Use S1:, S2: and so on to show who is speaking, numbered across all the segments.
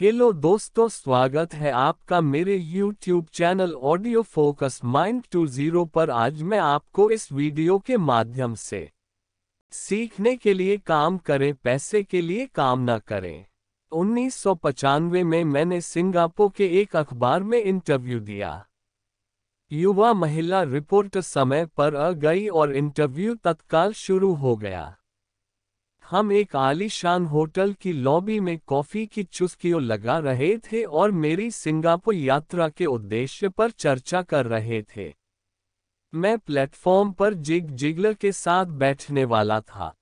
S1: Hello दोस्तों स्वागत है आपका मेरे YouTube channel audio focus mind to zero पर आज मैं आपको इस वीडियो के माध्यम से सीखने के लिए काम करें पैसे के लिए काम न करें उन्नीस में मैंने सिंगापुर के एक अखबार में इंटरव्यू दिया युवा महिला रिपोर्ट समय पर आ गई और इंटरव्यू तत्काल शुरू हो गया हम एक आलीशान होटल की लॉबी में कॉफ़ी की चुस्कियों लगा रहे थे और मेरी सिंगापुर यात्रा के उद्देश्य पर चर्चा कर रहे थे मैं प्लेटफॉर्म पर जिग जिगलर के साथ बैठने वाला था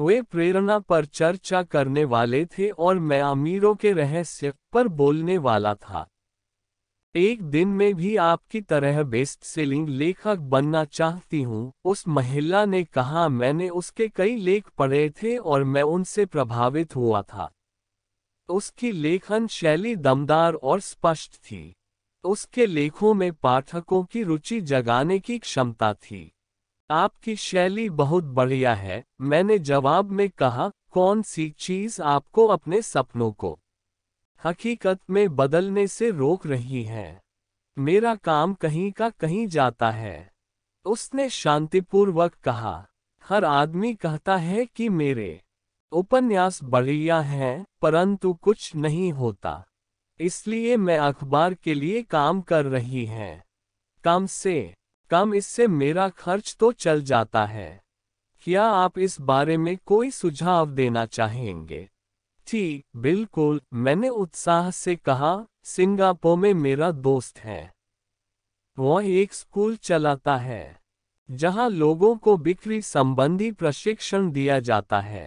S1: वे प्रेरणा पर चर्चा करने वाले थे और मैं अमीरों के रहस्य पर बोलने वाला था एक दिन में भी आपकी तरह बेस्ट सेलिंग लेखक बनना चाहती हूँ उस महिला ने कहा मैंने उसके कई लेख पढ़े थे और मैं उनसे प्रभावित हुआ था उसकी लेखन शैली दमदार और स्पष्ट थी उसके लेखों में पाठकों की रुचि जगाने की क्षमता थी आपकी शैली बहुत बढ़िया है मैंने जवाब में कहा कौन सी चीज आपको अपने सपनों को हकीकत में बदलने से रोक रही हैं मेरा काम कहीं का कहीं जाता है उसने शांतिपूर्वक कहा हर आदमी कहता है कि मेरे उपन्यास बढ़िया हैं परंतु कुछ नहीं होता इसलिए मैं अखबार के लिए काम कर रही हैं कम से कम इससे मेरा खर्च तो चल जाता है क्या आप इस बारे में कोई सुझाव देना चाहेंगे जी बिल्कुल मैंने उत्साह से कहा सिंगापुर में मेरा दोस्त है वह एक स्कूल चलाता है जहां लोगों को बिक्री संबंधी प्रशिक्षण दिया जाता है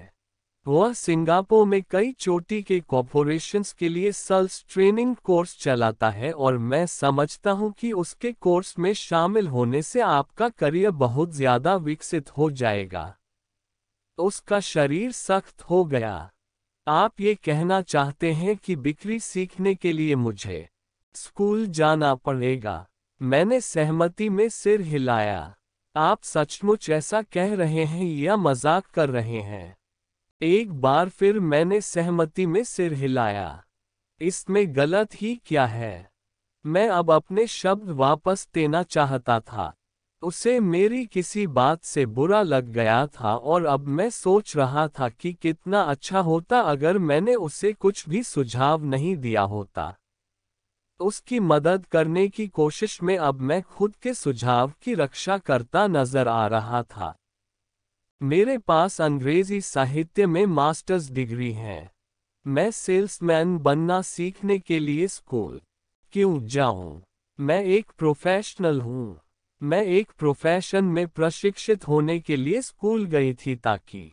S1: वह सिंगापुर में कई चोटी के कॉपोरेशन के लिए सेल्स ट्रेनिंग कोर्स चलाता है और मैं समझता हूं कि उसके कोर्स में शामिल होने से आपका करियर बहुत ज़्यादा विकसित हो जाएगा उसका शरीर सख्त हो गया आप ये कहना चाहते हैं कि बिक्री सीखने के लिए मुझे स्कूल जाना पड़ेगा मैंने सहमति में सिर हिलाया आप सचमुच ऐसा कह रहे हैं या मजाक कर रहे हैं एक बार फिर मैंने सहमति में सिर हिलाया इसमें गलत ही क्या है मैं अब अपने शब्द वापस देना चाहता था उसे मेरी किसी बात से बुरा लग गया था और अब मैं सोच रहा था कि कितना अच्छा होता अगर मैंने उसे कुछ भी सुझाव नहीं दिया होता उसकी मदद करने की कोशिश में अब मैं खुद के सुझाव की रक्षा करता नजर आ रहा था मेरे पास अंग्रेजी साहित्य में मास्टर्स डिग्री है मैं सेल्समैन बनना सीखने के लिए स्कूल क्यों जाऊं मैं एक प्रोफेशनल हूं मैं एक प्रोफेशन में प्रशिक्षित होने के लिए स्कूल गई थी ताकि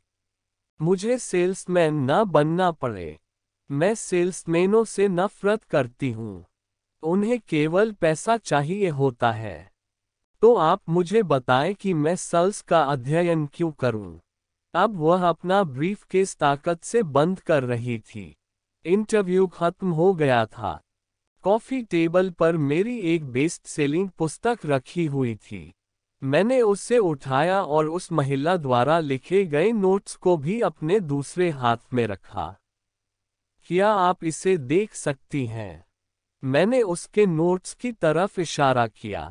S1: मुझे सेल्समैन ना बनना पड़े मैं सेल्समैनों से नफरत करती हूँ उन्हें केवल पैसा चाहिए होता है तो आप मुझे बताएं कि मैं सेल्स का अध्ययन क्यों करूं? अब वह अपना ब्रीफ केस ताकत से बंद कर रही थी इंटरव्यू खत्म हो गया था कॉफ़ी टेबल पर मेरी एक बेस्ट सेलिंग पुस्तक रखी हुई थी मैंने उसे उठाया और उस महिला द्वारा लिखे गए नोट्स को भी अपने दूसरे हाथ में रखा क्या आप इसे देख सकती हैं मैंने उसके नोट्स की तरफ इशारा किया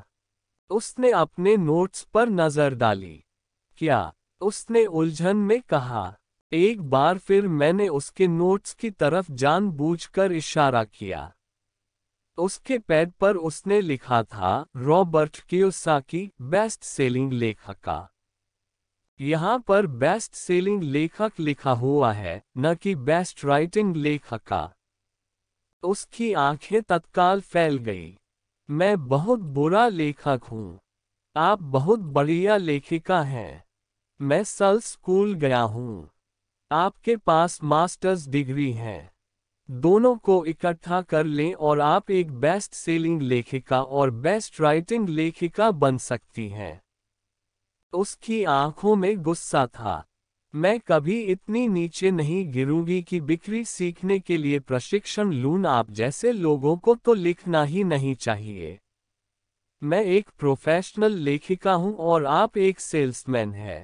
S1: उसने अपने नोट्स पर नजर डाली क्या उसने उलझन में कहा एक बार फिर मैंने उसके नोट्स की तरफ जानबूझकर इशारा किया उसके पैड पर उसने लिखा था रॉबर्ट कियोसाकी बेस्ट सेलिंग लेखक का यहाँ पर बेस्ट सेलिंग लेखक लिखा हुआ है न कि बेस्ट राइटिंग लेखक का उसकी आंखें तत्काल फैल गई मैं बहुत बुरा लेखक हूँ आप बहुत बढ़िया लेखिका हैं मैं सल स्कूल गया हूँ आपके पास मास्टर्स डिग्री है दोनों को इकट्ठा कर लें और आप एक बेस्ट सेलिंग लेखिका और बेस्ट राइटिंग लेखिका बन सकती हैं उसकी आंखों में गुस्सा था मैं कभी इतनी नीचे नहीं गिरूंगी कि बिक्री सीखने के लिए प्रशिक्षण लून आप जैसे लोगों को तो लिखना ही नहीं चाहिए मैं एक प्रोफेशनल लेखिका हूं और आप एक सेल्समैन है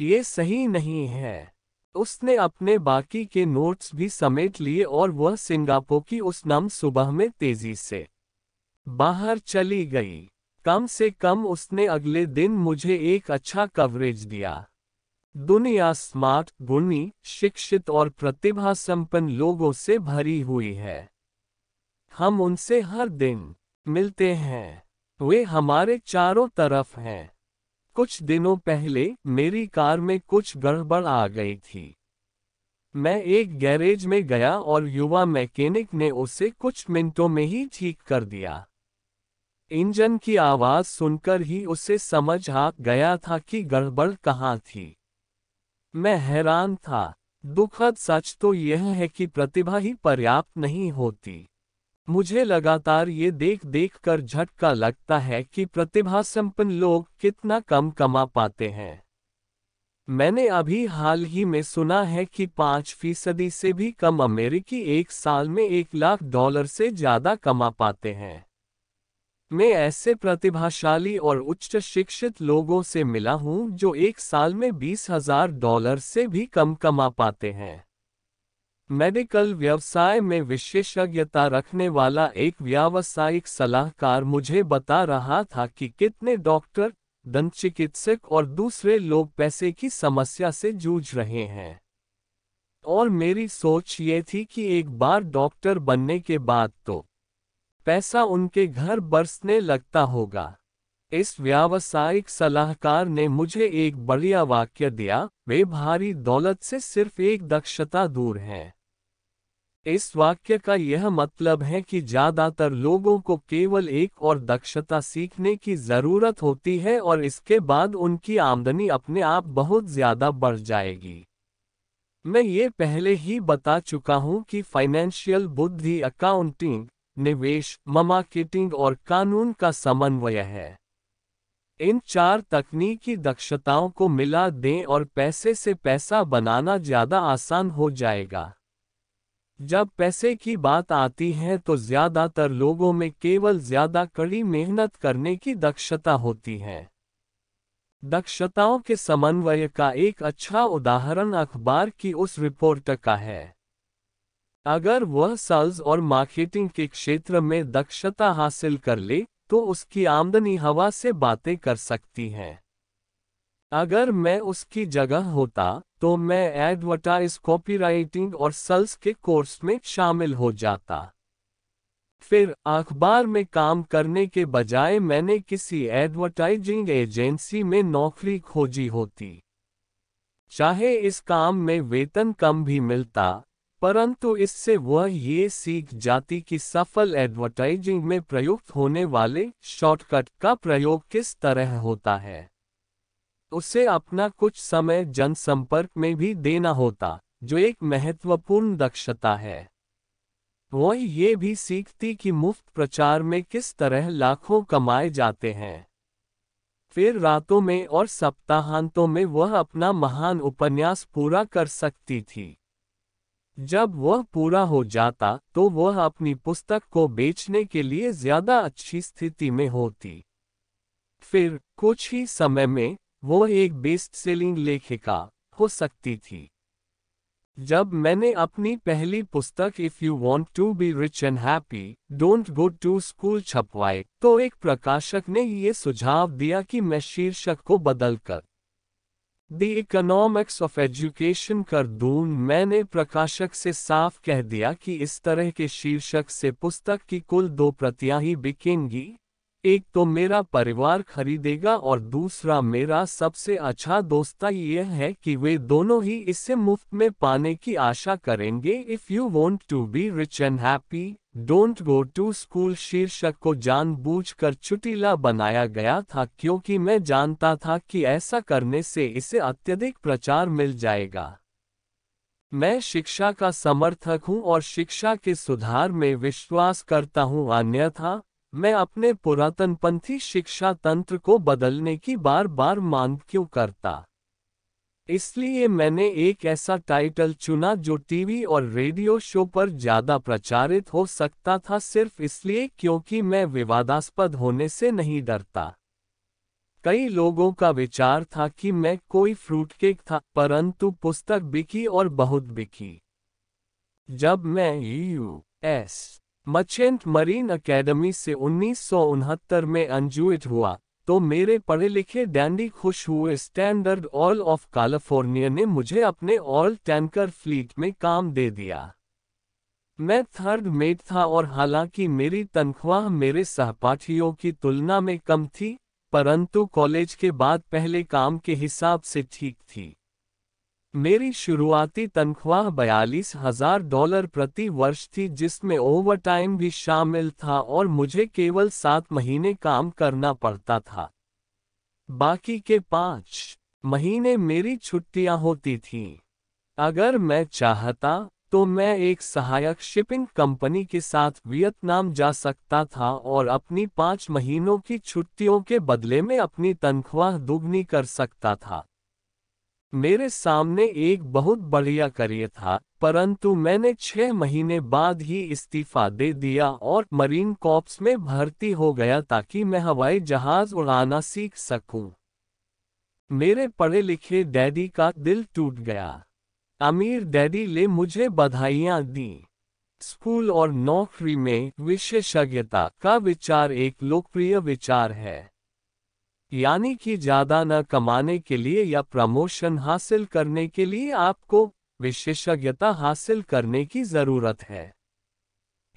S1: ये सही नहीं है उसने अपने बाकी के नोट्स भी समेट लिए और वह सिंगापुर की उस नम सुबह में तेजी से बाहर चली गई कम से कम उसने अगले दिन मुझे एक अच्छा कवरेज दिया दुनिया स्मार्ट गुणी शिक्षित और प्रतिभा संपन्न लोगों से भरी हुई है हम उनसे हर दिन मिलते हैं वे हमारे चारों तरफ हैं कुछ दिनों पहले मेरी कार में कुछ गड़बड़ आ गई थी मैं एक गैरेज में गया और युवा मैकेनिक ने उसे कुछ मिनटों में ही ठीक कर दिया इंजन की आवाज सुनकर ही उसे समझ आ गया था कि गड़बड़ कहाँ थी मैं हैरान था दुखद सच तो यह है कि प्रतिभा ही पर्याप्त नहीं होती मुझे लगातार ये देख देख कर झटका लगता है कि प्रतिभा संपन्न लोग कितना कम कमा पाते हैं मैंने अभी हाल ही में सुना है कि पाँच फीसदी से भी कम अमेरिकी एक साल में एक लाख डॉलर से ज्यादा कमा पाते हैं मैं ऐसे प्रतिभाशाली और उच्च शिक्षित लोगों से मिला हूं जो एक साल में बीस हजार डॉलर से भी कम कमा पाते हैं मेडिकल व्यवसाय में विशेषज्ञता रखने वाला एक व्यावसायिक सलाहकार मुझे बता रहा था कि कितने डॉक्टर दंत चिकित्सक और दूसरे लोग पैसे की समस्या से जूझ रहे हैं और मेरी सोच ये थी कि एक बार डॉक्टर बनने के बाद तो पैसा उनके घर बरसने लगता होगा इस व्यावसायिक सलाहकार ने मुझे एक बढ़िया वाक्य दिया वे भारी दौलत से सिर्फ एक दक्षता दूर हैं इस वाक्य का यह मतलब है कि ज्यादातर लोगों को केवल एक और दक्षता सीखने की जरूरत होती है और इसके बाद उनकी आमदनी अपने आप बहुत ज्यादा बढ़ जाएगी मैं ये पहले ही बता चुका हूँ कि फाइनेंशियल बुद्धि अकाउंटिंग निवेश ममार्केटिंग और कानून का समन्वय है इन चार तकनीकी दक्षताओं को मिला दें और पैसे से पैसा बनाना ज्यादा आसान हो जाएगा जब पैसे की बात आती है तो ज्यादातर लोगों में केवल ज्यादा कड़ी मेहनत करने की दक्षता होती है दक्षताओं के समन्वय का एक अच्छा उदाहरण अखबार की उस रिपोर्ट का है अगर वह सेल्स और मार्केटिंग के क्षेत्र में दक्षता हासिल कर ले तो उसकी आमदनी हवा से बातें कर सकती है अगर मैं उसकी जगह होता तो मैं एडवर्टाइज कॉपीराइटिंग और सल्स के कोर्स में शामिल हो जाता फिर अखबार में काम करने के बजाय मैंने किसी एडवर्टाइजिंग एजेंसी में नौकरी खोजी होती चाहे इस काम में वेतन कम भी मिलता परंतु इससे वह ये सीख जाती कि सफल एडवर्टाइजिंग में प्रयुक्त होने वाले शॉर्टकट का प्रयोग किस तरह होता है उसे अपना कुछ समय जनसंपर्क में भी देना होता जो एक महत्वपूर्ण दक्षता है वह ये भी सीखती कि मुफ्त प्रचार में किस तरह लाखों कमाए जाते हैं फिर रातों में और सप्ताहांतों में वह अपना महान उपन्यास पूरा कर सकती थी जब वह पूरा हो जाता तो वह अपनी पुस्तक को बेचने के लिए ज्यादा अच्छी स्थिति में होती फिर कुछ ही समय में वो एक बेस्ट सेलिंग लेखिका हो सकती थी जब मैंने अपनी पहली पुस्तक if you want to be rich and happy don't go to school छपवाए तो एक प्रकाशक ने ये सुझाव दिया कि मैं शीर्षक को बदलकर द इकोनॉमिक्स ऑफ एजुकेशन कर दूं मैंने प्रकाशक से साफ कह दिया कि इस तरह के शीर्षक से पुस्तक की कुल दो प्रतियां ही बिकेंगी एक तो मेरा परिवार खरीदेगा और दूसरा मेरा सबसे अच्छा दोस्ता यह है कि वे दोनों ही इसे मुफ्त में पाने की आशा करेंगे if you want to be rich and happy don't go to school शीर्षक को जानबूझकर चुटीला बनाया गया था क्योंकि मैं जानता था कि ऐसा करने से इसे अत्यधिक प्रचार मिल जाएगा मैं शिक्षा का समर्थक हूं और शिक्षा के सुधार में विश्वास करता हूं अन्यथा मैं अपने पुरातनपंथी शिक्षा तंत्र को बदलने की बार बार मांग क्यों करता इसलिए मैंने एक ऐसा टाइटल चुना जो टीवी और रेडियो शो पर ज्यादा प्रचारित हो सकता था सिर्फ इसलिए क्योंकि मैं विवादास्पद होने से नहीं डरता कई लोगों का विचार था कि मैं कोई फ्रूट केक था परंतु पुस्तक बिकी और बहुत बिकी जब मैं U S merchant marine academy से उन्नीस में अंजुइट हुआ तो मेरे पढ़े लिखे डैंडी खुश हुए स्टैंडर्ड ऑयल ऑफ कैलिफोर्निया ने मुझे अपने ऑयल टैंकर फ्लीट में काम दे दिया मैं थर्ड मेट था और हालांकि मेरी तनख्वाह मेरे सहपाठियों की तुलना में कम थी परंतु कॉलेज के बाद पहले काम के हिसाब से ठीक थी मेरी शुरुआती तनख्वाह बयालीस हजार डॉलर प्रति वर्ष थी जिसमें ओवरटाइम भी शामिल था और मुझे केवल सात महीने काम करना पड़ता था बाकी के पाँच महीने मेरी छुट्टियां होती थीं अगर मैं चाहता तो मैं एक सहायक शिपिंग कंपनी के साथ वियतनाम जा सकता था और अपनी पाँच महीनों की छुट्टियों के बदले में अपनी तनख्वाह दुगनी कर सकता था मेरे सामने एक बहुत बढ़िया करियर था परंतु मैंने छह महीने बाद ही इस्तीफा दे दिया और मरीन कॉप्स में भर्ती हो गया ताकि मैं हवाई जहाज उड़ाना सीख सकूं। मेरे पढ़े लिखे डैडी का दिल टूट गया अमीर डैडी ने मुझे बधाइयां दी स्कूल और नौकरी में विशेषज्ञता का विचार एक लोकप्रिय विचार है यानी कि ज्यादा न कमाने के लिए या प्रमोशन हासिल करने के लिए आपको विशेषज्ञता हासिल करने की जरूरत है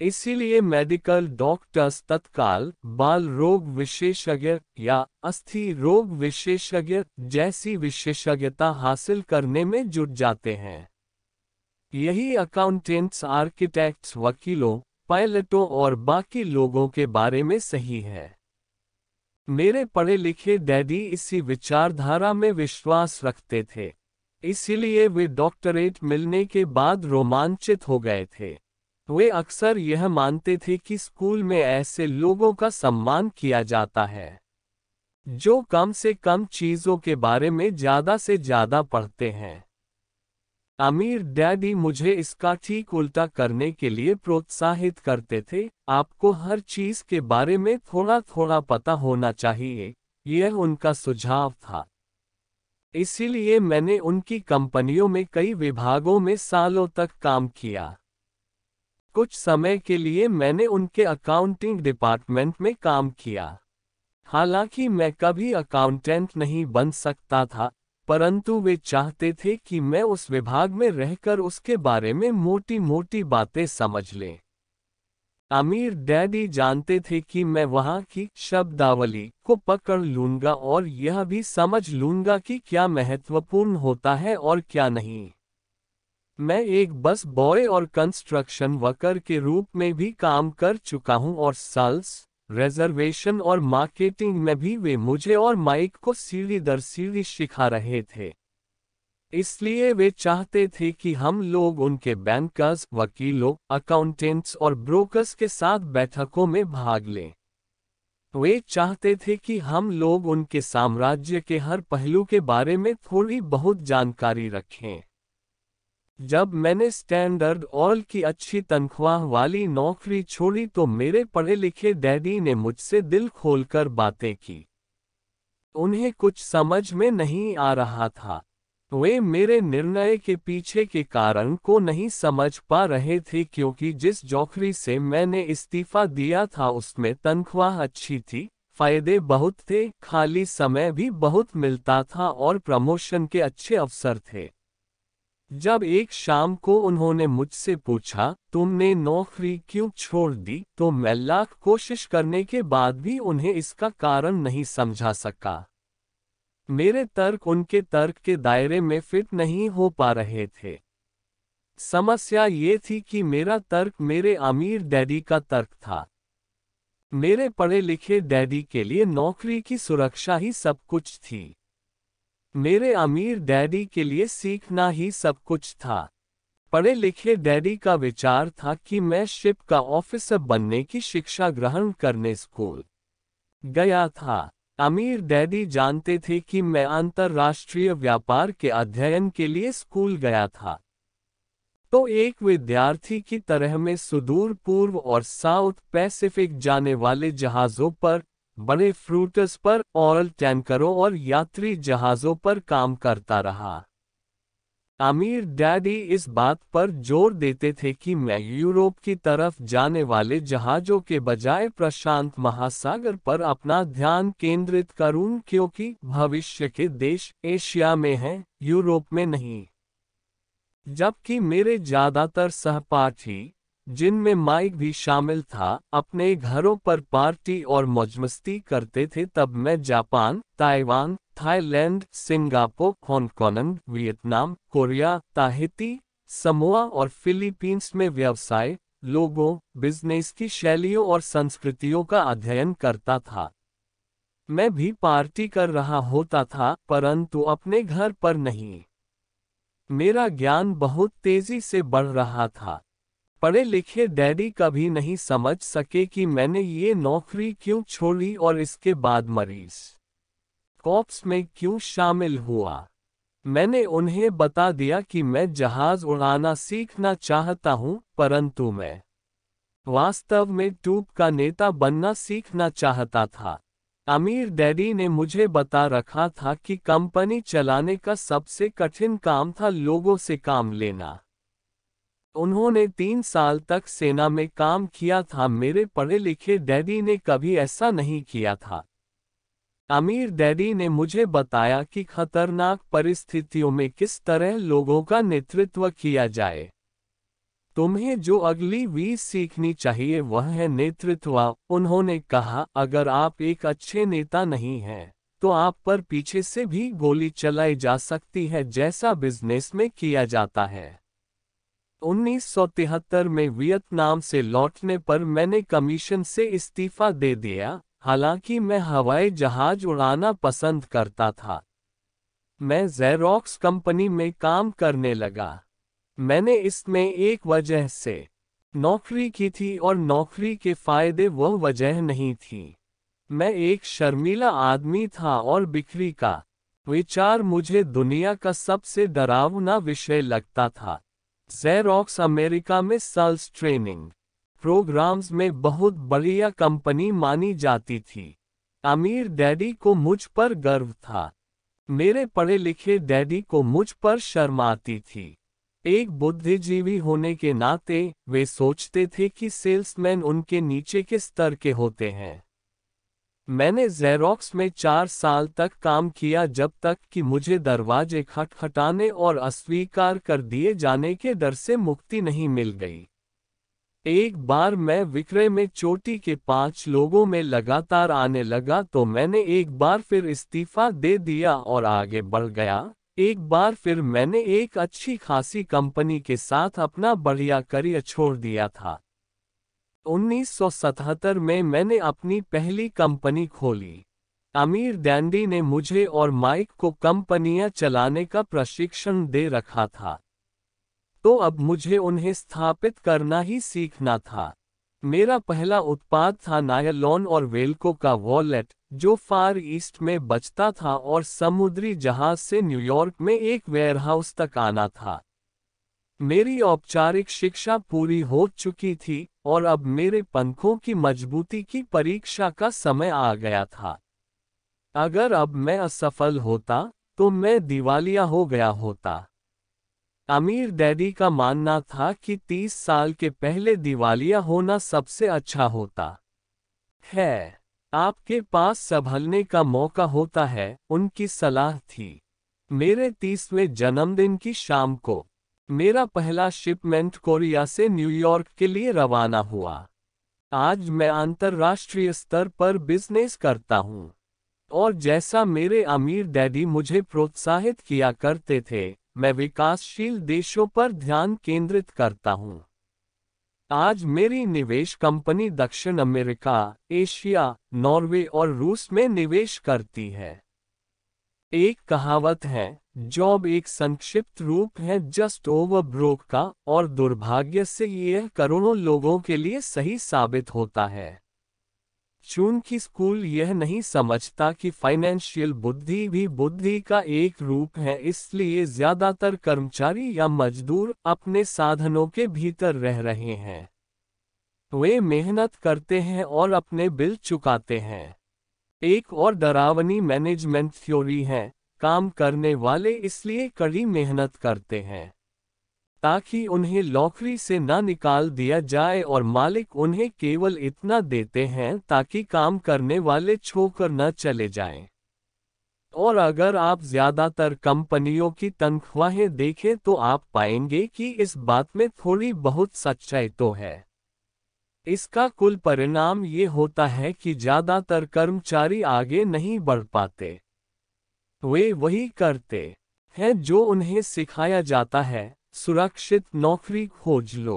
S1: इसीलिए मेडिकल डॉक्टर्स तत्काल बाल रोग विशेषज्ञ या अस्थि रोग विशेषज्ञ जैसी विशेषज्ञता हासिल करने में जुट जाते हैं यही अकाउंटेंट्स आर्किटेक्ट्स वकीलों पायलटों और बाकी लोगों के बारे में सही है मेरे पढ़े लिखे डैडी इसी विचारधारा में विश्वास रखते थे इसीलिए वे डॉक्टरेट मिलने के बाद रोमांचित हो गए थे वे अक्सर यह मानते थे कि स्कूल में ऐसे लोगों का सम्मान किया जाता है जो कम से कम चीज़ों के बारे में ज़्यादा से ज़्यादा पढ़ते हैं आमिर डैडी मुझे इसका ठीक उल्टा करने के लिए प्रोत्साहित करते थे आपको हर चीज के बारे में थोड़ा थोड़ा पता होना चाहिए यह उनका सुझाव था इसीलिए मैंने उनकी कंपनियों में कई विभागों में सालों तक काम किया कुछ समय के लिए मैंने उनके अकाउंटिंग डिपार्टमेंट में काम किया हालांकि मैं कभी अकाउंटेंट नहीं बन सकता था परंतु वे चाहते थे कि मैं उस विभाग में रहकर उसके बारे में मोटी मोटी बातें समझ लें आमिर डैडी जानते थे कि मैं वहां की शब्दावली को पकड़ लूंगा और यह भी समझ लूंगा कि क्या महत्वपूर्ण होता है और क्या नहीं मैं एक बस बॉय और कंस्ट्रक्शन वर्कर के रूप में भी काम कर चुका हूं और सल्स रिजर्वेशन और मार्केटिंग में भी वे मुझे और माइक को सीढ़ी दर सीढ़ी सिखा रहे थे इसलिए वे चाहते थे कि हम लोग उनके बैंकर्स वकीलों अकाउंटेंट्स और ब्रोकर्स के साथ बैठकों में भाग लें वे चाहते थे कि हम लोग उनके साम्राज्य के हर पहलू के बारे में थोड़ी बहुत जानकारी रखें जब मैंने स्टैंडर्ड ऑयल की अच्छी तनख्वाह वाली नौकरी छोड़ी तो मेरे पढ़े लिखे डैडी ने मुझसे दिल खोलकर बातें की उन्हें कुछ समझ में नहीं आ रहा था वे मेरे निर्णय के पीछे के कारण को नहीं समझ पा रहे थे क्योंकि जिस जौखरी से मैंने इस्तीफा दिया था उसमें तनख्वाह अच्छी थी फायदे बहुत थे खाली समय भी बहुत मिलता था और प्रमोशन के अच्छे अवसर थे जब एक शाम को उन्होंने मुझसे पूछा तुमने नौकरी क्यों छोड़ दी तो मैं लाख कोशिश करने के बाद भी उन्हें इसका कारण नहीं समझा सका मेरे तर्क उनके तर्क के दायरे में फिट नहीं हो पा रहे थे समस्या ये थी कि मेरा तर्क मेरे अमीर डैडी का तर्क था मेरे पढ़े लिखे डैडी के लिए नौकरी की सुरक्षा ही सब कुछ थी मेरे अमीर डैडी के लिए सीखना ही सब कुछ था पढ़े लिखे डैडी का विचार था कि मैं शिप का ऑफिसर बनने की शिक्षा ग्रहण करने स्कूल गया था अमीर डैडी जानते थे कि मैं अंतर्राष्ट्रीय व्यापार के अध्ययन के लिए स्कूल गया था तो एक विद्यार्थी की तरह मैं सुदूर पूर्व और साउथ पैसिफिक जाने वाले जहाज़ों पर बड़े फ्रूटस पर ऑयल टैंकरों और यात्री जहाज़ों पर काम करता रहा आमिर डैडी इस बात पर जोर देते थे कि मैं यूरोप की तरफ जाने वाले जहाज़ों के बजाय प्रशांत महासागर पर अपना ध्यान केंद्रित करूं क्योंकि भविष्य के देश एशिया में हैं, यूरोप में नहीं जबकि मेरे ज़्यादातर सहपाठी जिनमें माइक भी शामिल था अपने घरों पर पार्टी और मौजमस्ती करते थे तब मैं Japan Taiwan Thailand Singapore Hong Kong Vietnam Korea Tahiti Samoa और फिलीपींस में व्यवसाय लोगों बिजनेस की शैलियों और संस्कृतियों का अध्ययन करता था मैं भी पार्टी कर रहा होता था परंतु अपने घर पर नहीं मेरा ज्ञान बहुत तेजी से बढ़ रहा था पढ़े लिखे डैडी कभी नहीं समझ सके कि मैंने ये नौकरी क्यों छोड़ी और इसके बाद मरीज कॉप्स में क्यों शामिल हुआ मैंने उन्हें बता दिया कि मैं जहाज उड़ाना सीखना चाहता हूं, परंतु मैं वास्तव में ट्यूब का नेता बनना सीखना चाहता था अमीर डैडी ने मुझे बता रखा था कि कंपनी चलाने का सबसे कठिन काम था लोगों से काम लेना उन्होंने तीन साल तक सेना में काम किया था मेरे पढ़े लिखे डैडी ने कभी ऐसा नहीं किया था अमीर डैडी ने मुझे बताया कि खतरनाक परिस्थितियों में किस तरह लोगों का नेतृत्व किया जाए तुम्हें जो अगली वी सीखनी चाहिए वह है नेतृत्व उन्होंने कहा अगर आप एक अच्छे नेता नहीं हैं तो आप पर पीछे से भी गोली चलाई जा सकती है जैसा बिजनेस में किया जाता है उन्नीस में वियतनाम से लौटने पर मैंने कमीशन से इस्तीफा दे दिया हालांकि मैं हवाई जहाज उड़ाना पसंद करता था मैं जेरोक्स कंपनी में काम करने लगा मैंने इसमें एक वजह से नौकरी की थी और नौकरी के फायदे वह वजह नहीं थी मैं एक शर्मीला आदमी था और बिक्री का विचार मुझे दुनिया का सबसे डरावना विषय लगता था सैरॉक्स अमेरिका में सेल्स ट्रेनिंग प्रोग्राम्स में बहुत बढ़िया कंपनी मानी जाती थी अमीर डैडी को मुझ पर गर्व था मेरे पढ़े लिखे डैडी को मुझ पर शर्माती थी एक बुद्धिजीवी होने के नाते वे सोचते थे कि सेल्समैन उनके नीचे के स्तर के होते हैं मैंने जेरोक्स में चार साल तक काम किया जब तक कि मुझे दरवाजे खटखटाने और अस्वीकार कर दिए जाने के डर से मुक्ति नहीं मिल गई एक बार मैं विक्रय में चोटी के पांच लोगों में लगातार आने लगा तो मैंने एक बार फिर इस्तीफा दे दिया और आगे बढ़ गया एक बार फिर मैंने एक अच्छी खासी कंपनी के साथ अपना बढ़िया करियर छोड़ दिया था 1977 में मैंने अपनी पहली कंपनी खोली आमिर डैंडी ने मुझे और माइक को कंपनियां चलाने का प्रशिक्षण दे रखा था तो अब मुझे उन्हें स्थापित करना ही सीखना था मेरा पहला उत्पाद था नायलॉन और वेल्को का वॉलेट जो फार ईस्ट में बचता था और समुद्री जहाज से न्यूयॉर्क में एक वेयरहाउस तक आना था मेरी औपचारिक शिक्षा पूरी हो चुकी थी और अब मेरे पंखों की मजबूती की परीक्षा का समय आ गया था अगर अब मैं असफल होता तो मैं दिवालिया हो गया होता अमीर डैडी का मानना था कि तीस साल के पहले दिवालिया होना सबसे अच्छा होता है आपके पास संभलने का मौका होता है उनकी सलाह थी मेरे तीसवें जन्मदिन की शाम को मेरा पहला शिपमेंट कोरिया से न्यूयॉर्क के लिए रवाना हुआ आज मैं अंतर्राष्ट्रीय स्तर पर बिजनेस करता हूँ और जैसा मेरे अमीर डैडी मुझे प्रोत्साहित किया करते थे मैं विकासशील देशों पर ध्यान केंद्रित करता हूँ आज मेरी निवेश कंपनी दक्षिण अमेरिका एशिया नॉर्वे और रूस में निवेश करती है एक कहावत है जॉब एक संक्षिप्त रूप है जस्ट ओवर ब्रोक का और दुर्भाग्य से यह करोड़ों लोगों के लिए सही साबित होता है चूंकि स्कूल यह नहीं समझता कि फाइनेंशियल बुद्धि भी बुद्धि का एक रूप है इसलिए ज्यादातर कर्मचारी या मजदूर अपने साधनों के भीतर रह रहे हैं वे मेहनत करते हैं और अपने बिल चुकाते हैं एक और डरावनी मैनेजमेंट थ्योरी है काम करने वाले इसलिए कड़ी मेहनत करते हैं ताकि उन्हें लॉकरी से ना निकाल दिया जाए और मालिक उन्हें केवल इतना देते हैं ताकि काम करने वाले छोकर न चले जाएं। और अगर आप ज़्यादातर कंपनियों की तनख्वाहें देखें तो आप पाएंगे कि इस बात में थोड़ी बहुत सच्चाई तो है इसका कुल परिणाम ये होता है कि ज्यादातर कर्मचारी आगे नहीं बढ़ पाते वे वही करते हैं जो उन्हें सिखाया जाता है सुरक्षित नौकरी खोज लो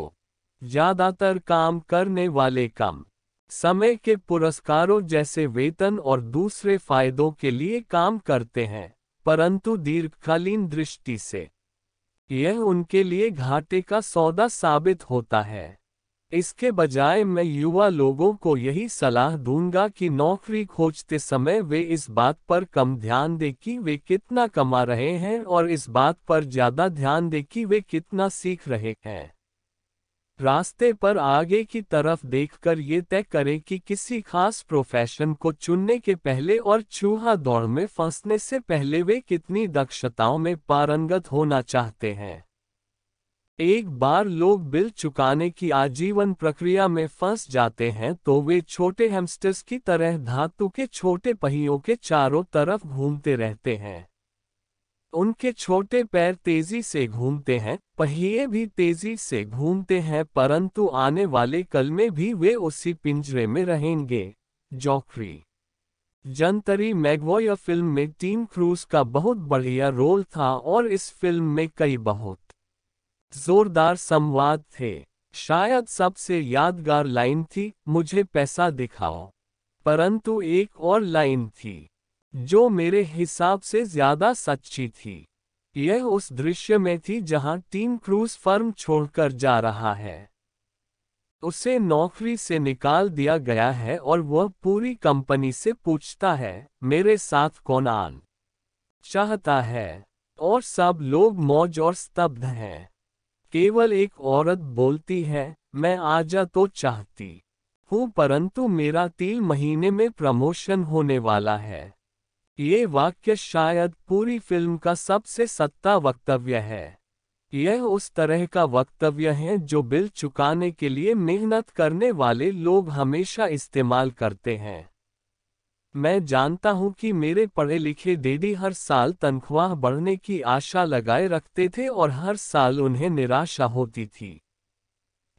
S1: ज्यादातर काम करने वाले कम समय के पुरस्कारों जैसे वेतन और दूसरे फायदों के लिए काम करते हैं परंतु दीर्घकालीन दृष्टि से यह उनके लिए घाटे का सौदा साबित होता है इसके बजाय मैं युवा लोगों को यही सलाह दूंगा कि नौकरी खोजते समय वे इस बात पर कम ध्यान दें कि वे कितना कमा रहे हैं और इस बात पर ज्यादा ध्यान दें कि वे कितना सीख रहे हैं रास्ते पर आगे की तरफ देखकर ये तय करें कि किसी खास प्रोफेशन को चुनने के पहले और चूहा दौड़ में फंसने से पहले वे कितनी दक्षताओं में पारंगत होना चाहते हैं एक बार लोग बिल चुकाने की आजीवन प्रक्रिया में फंस जाते हैं तो वे छोटे हेमस्टर्स की तरह धातु के छोटे पहियों के चारों तरफ घूमते रहते हैं उनके छोटे पैर तेजी से घूमते हैं पहिए भी तेजी से घूमते हैं परंतु आने वाले कल में भी वे उसी पिंजरे में रहेंगे जॉकरी जंतरी मैगवॉय फिल्म में टीम क्रूज का बहुत बढ़िया रोल था और इस फिल्म में कई बहुत जोरदार संवाद थे शायद सबसे यादगार लाइन थी मुझे पैसा दिखाओ परंतु एक और लाइन थी जो मेरे हिसाब से ज्यादा सच्ची थी यह उस दृश्य में थी जहां टीम क्रूज फर्म छोड़कर जा रहा है उसे नौकरी से निकाल दिया गया है और वह पूरी कंपनी से पूछता है मेरे साथ कौन आन चाहता है और सब लोग मौज और स्तब्ध हैं केवल एक औरत बोलती है मैं आजा तो चाहती हूँ परंतु मेरा तीन महीने में प्रमोशन होने वाला है ये वाक्य शायद पूरी फिल्म का सबसे सत्ता वक्तव्य है यह उस तरह का वक्तव्य है जो बिल चुकाने के लिए मेहनत करने वाले लोग हमेशा इस्तेमाल करते हैं मैं जानता हूं कि मेरे पढ़े लिखे डेडी हर साल तनख्वाह बढ़ने की आशा लगाए रखते थे और हर साल उन्हें निराशा होती थी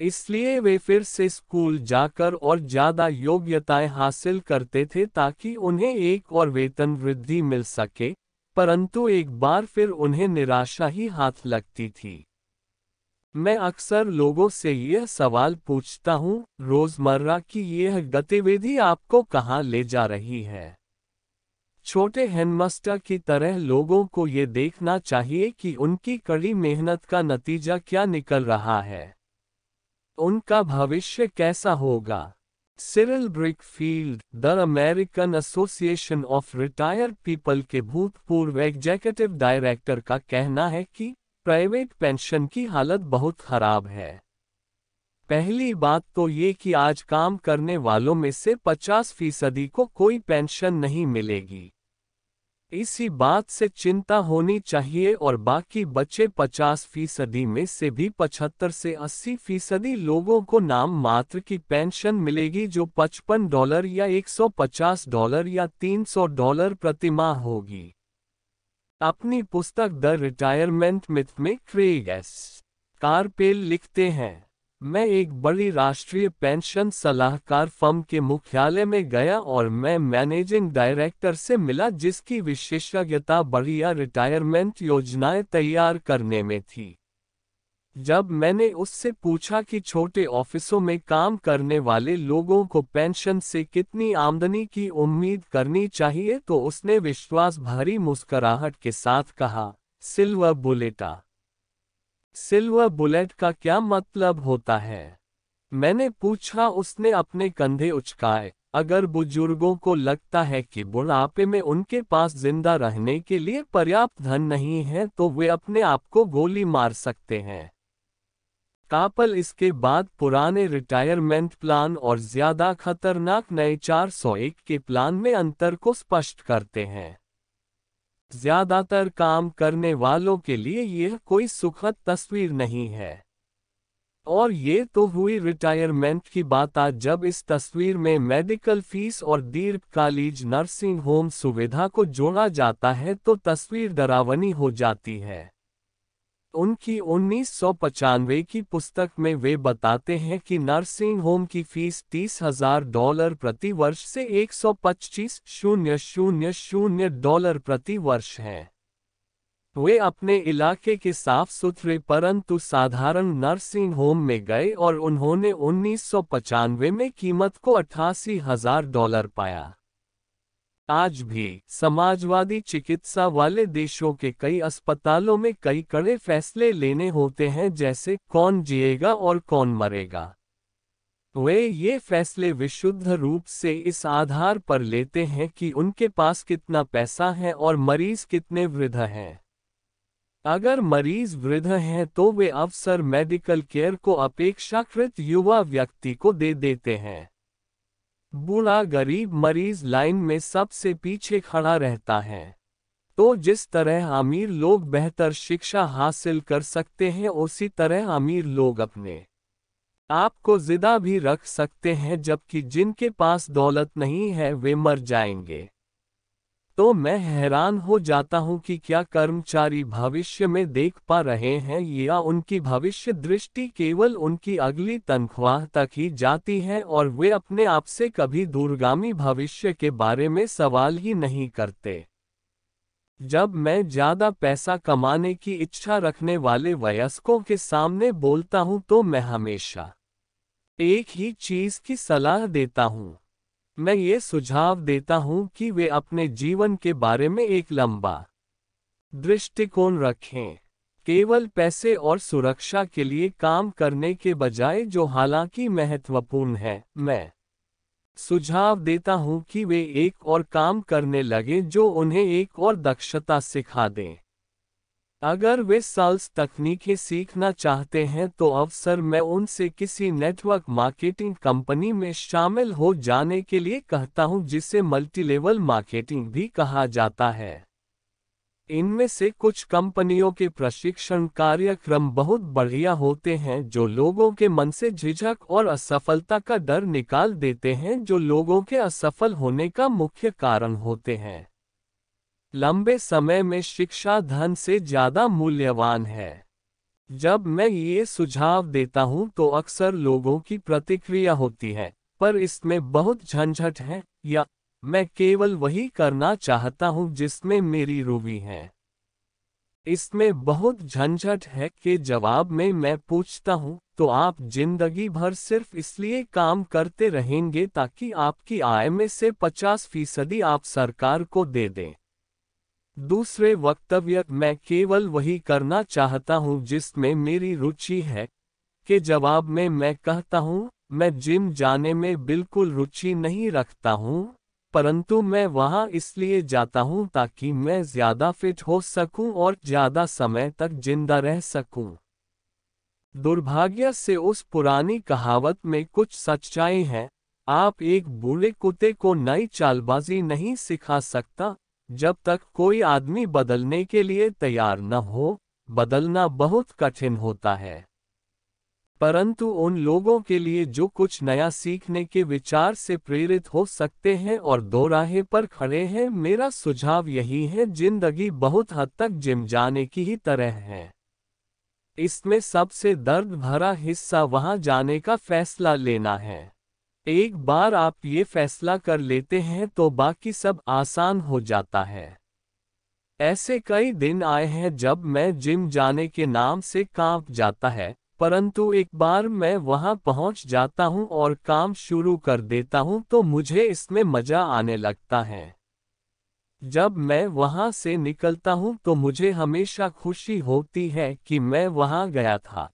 S1: इसलिए वे फिर से स्कूल जाकर और ज़्यादा योग्यताएं हासिल करते थे ताकि उन्हें एक और वेतन वृद्धि मिल सके परंतु एक बार फिर उन्हें निराशा ही हाथ लगती थी मैं अक्सर लोगों से यह सवाल पूछता हूँ रोजमर्रा की यह गतिविधि आपको कहाँ ले जा रही है छोटे हेनमस्टर की तरह लोगों को ये देखना चाहिए कि उनकी कड़ी मेहनत का नतीजा क्या निकल रहा है उनका भविष्य कैसा होगा brick Brickfield the American Association of Retired People के भूतपूर्व एग्जीक्यूटिव डायरेक्टर का कहना है कि प्राइवेट पेंशन की हालत बहुत खराब है पहली बात तो ये कि आज काम करने वालों में से 50 फीसदी को कोई पेंशन नहीं मिलेगी इसी बात से चिंता होनी चाहिए और बाकी बचे 50 फीसदी में से भी 75 से 80 फीसदी लोगों को नाम मात्र की पेंशन मिलेगी जो 55 डॉलर या 150 डॉलर या 300 डॉलर प्रतिमाह होगी अपनी पुस्तक द रिटायरमेंट मिथ में क्रेग एस कारपेल लिखते हैं मैं एक बड़ी राष्ट्रीय पेंशन सलाहकार फर्म के मुख्यालय में गया और मैं मैनेजिंग डायरेक्टर से मिला जिसकी विशेषज्ञता बढ़िया रिटायरमेंट योजनाएं तैयार करने में थी जब मैंने उससे पूछा कि छोटे ऑफिसों में काम करने वाले लोगों को पेंशन से कितनी आमदनी की उम्मीद करनी चाहिए तो उसने विश्वास भरी मुस्कराहट के साथ कहा सिल्वर बुलेटा सिल्वर बुलेट का क्या मतलब होता है मैंने पूछा उसने अपने कंधे उचकाए अगर बुजुर्गों को लगता है कि बुढ़ापे में उनके पास जिंदा रहने के लिए पर्याप्त धन नहीं है तो वे अपने आप को गोली मार सकते हैं कापल इसके बाद पुराने रिटायरमेंट प्लान और ज्यादा खतरनाक नए 401 के प्लान में अंतर को स्पष्ट करते हैं ज्यादातर काम करने वालों के लिए यह कोई सुखद तस्वीर नहीं है और ये तो हुई रिटायरमेंट की बात आज जब इस तस्वीर में मेडिकल फीस और दीर्घकालीज नर्सिंग होम सुविधा को जोड़ा जाता है तो तस्वीर डरावनी हो जाती है उनकी उन्नीस की पुस्तक में वे बताते हैं कि नर्सिंग होम की फीस तीस हजार डॉलर प्रति वर्ष से एक सौ पच्चीस शून्य शून्य शून्य डॉलर प्रति वर्ष है वे अपने इलाके के साफ सुथरे परंतु साधारण नर्सिंग होम में गए और उन्होंने उन्नीस में कीमत को अट्ठासी हजार डॉलर पाया आज भी समाजवादी चिकित्सा वाले देशों के कई अस्पतालों में कई कड़े फैसले लेने होते हैं जैसे कौन जिएगा और कौन मरेगा वे ये फैसले विशुद्ध रूप से इस आधार पर लेते हैं कि उनके पास कितना पैसा है और मरीज कितने वृद्ध हैं अगर मरीज वृद्ध हैं तो वे अवसर मेडिकल केयर को अपेक्षाकृत युवा व्यक्ति को दे देते हैं बूढ़ा गरीब मरीज लाइन में सबसे पीछे खड़ा रहता है तो जिस तरह अमीर लोग बेहतर शिक्षा हासिल कर सकते हैं उसी तरह अमीर लोग अपने आप को जिदा भी रख सकते हैं जबकि जिनके पास दौलत नहीं है वे मर जाएंगे तो मैं हैरान हो जाता हूं कि क्या कर्मचारी भविष्य में देख पा रहे हैं या उनकी भविष्य दृष्टि केवल उनकी अगली तनख्वाह तक ही जाती है और वे अपने आप से कभी दूरगामी भविष्य के बारे में सवाल ही नहीं करते जब मैं ज्यादा पैसा कमाने की इच्छा रखने वाले वयस्कों के सामने बोलता हूं तो मैं हमेशा एक ही चीज की सलाह देता हूं मैं ये सुझाव देता हूं कि वे अपने जीवन के बारे में एक लंबा दृष्टिकोण रखें केवल पैसे और सुरक्षा के लिए काम करने के बजाय जो हालांकि महत्वपूर्ण है मैं सुझाव देता हूं कि वे एक और काम करने लगे जो उन्हें एक और दक्षता सिखा दें अगर वे साल्स तकनीकें सीखना चाहते हैं तो अवसर मैं उनसे किसी नेटवर्क मार्केटिंग कंपनी में शामिल हो जाने के लिए कहता हूं जिसे मल्टीलेवल मार्केटिंग भी कहा जाता है इनमें से कुछ कंपनियों के प्रशिक्षण कार्यक्रम बहुत बढ़िया होते हैं जो लोगों के मन से झिझक और असफलता का डर निकाल देते हैं जो लोगों के असफल होने का मुख्य कारण होते हैं लंबे समय में शिक्षा धन से ज्यादा मूल्यवान है जब मैं ये सुझाव देता हूँ तो अक्सर लोगों की प्रतिक्रिया होती है पर इसमें बहुत झंझट है या मैं केवल वही करना चाहता हूँ जिसमें मेरी रूबी है इसमें बहुत झंझट है कि जवाब में मैं पूछता हूँ तो आप जिंदगी भर सिर्फ इसलिए काम करते रहेंगे ताकि आपकी आय में से 50 फीसदी आप सरकार को दे दें दूसरे वक्तव्य मैं केवल वही करना चाहता हूँ जिसमें मेरी रुचि है के जवाब में मैं कहता हूँ मैं जिम जाने में बिल्कुल रुचि नहीं रखता हूँ परंतु मैं वहाँ इसलिए जाता हूँ ताकि मैं ज़्यादा फिट हो सकूँ और ज़्यादा समय तक जिंदा रह सकूँ दुर्भाग्य से उस पुरानी कहावत में कुछ सच्चाई है आप एक बूढ़े कुत्ते को नई चालबाजी नहीं सिखा सकता जब तक कोई आदमी बदलने के लिए तैयार न हो बदलना बहुत कठिन होता है परंतु उन लोगों के लिए जो कुछ नया सीखने के विचार से प्रेरित हो सकते हैं और दो राहें पर खड़े हैं मेरा सुझाव यही है जिंदगी बहुत हद तक जिम जाने की ही तरह है इसमें सबसे दर्द भरा हिस्सा वहां जाने का फैसला लेना है एक बार आप ये फैसला कर लेते हैं तो बाकी सब आसान हो जाता है ऐसे कई दिन आए हैं जब मैं जिम जाने के नाम से कांप जाता है परंतु एक बार मैं वहां पहुंच जाता हूं और काम शुरू कर देता हूं तो मुझे इसमें मजा आने लगता है जब मैं वहां से निकलता हूं तो मुझे हमेशा खुशी होती है कि मैं वहां गया था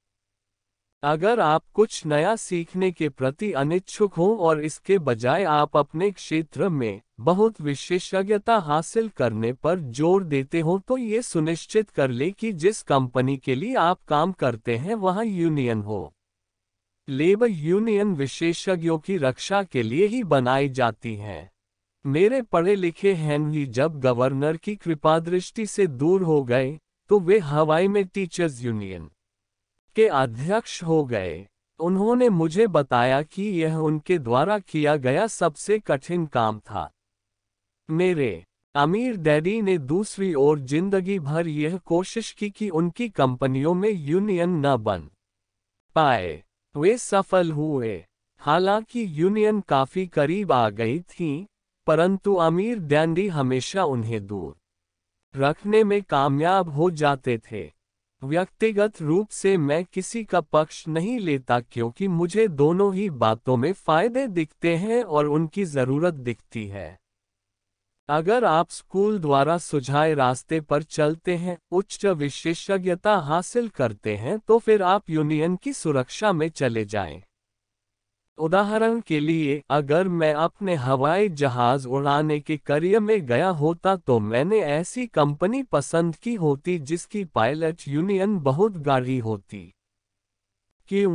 S1: अगर आप कुछ नया सीखने के प्रति अनिच्छुक हों और इसके बजाय आप अपने क्षेत्र में बहुत विशेषज्ञता हासिल करने पर जोर देते हो तो ये सुनिश्चित कर ले कि जिस कंपनी के लिए आप काम करते हैं वहाँ यूनियन हो लेबर यूनियन विशेषज्ञों की रक्षा के लिए ही बनाई जाती हैं मेरे पढ़े लिखे हैंनरी जब गवर्नर की कृपा दृष्टि से दूर हो गए तो वे हवाई में टीचर्स यूनियन के अध्यक्ष हो गए उन्होंने मुझे बताया कि यह उनके द्वारा किया गया सबसे कठिन काम था मेरे अमीर डैडी ने दूसरी ओर जिंदगी भर यह कोशिश की कि उनकी कंपनियों में यूनियन न बन पाए वे सफल हुए हालांकि यूनियन काफी करीब आ गई थी परंतु अमीर डैंडी हमेशा उन्हें दूर रखने में कामयाब हो जाते थे व्यक्तिगत रूप से मैं किसी का पक्ष नहीं लेता क्योंकि मुझे दोनों ही बातों में फायदे दिखते हैं और उनकी जरूरत दिखती है अगर आप स्कूल द्वारा सुझाए रास्ते पर चलते हैं उच्च विशेषज्ञता हासिल करते हैं तो फिर आप यूनियन की सुरक्षा में चले जाएं। उदाहरण के लिए अगर मैं अपने हवाई जहाज उड़ाने के करियर में गया होता तो मैंने ऐसी कंपनी पसंद की होती जिसकी पायलट यूनियन बहुत गाढ़ी होती क्यों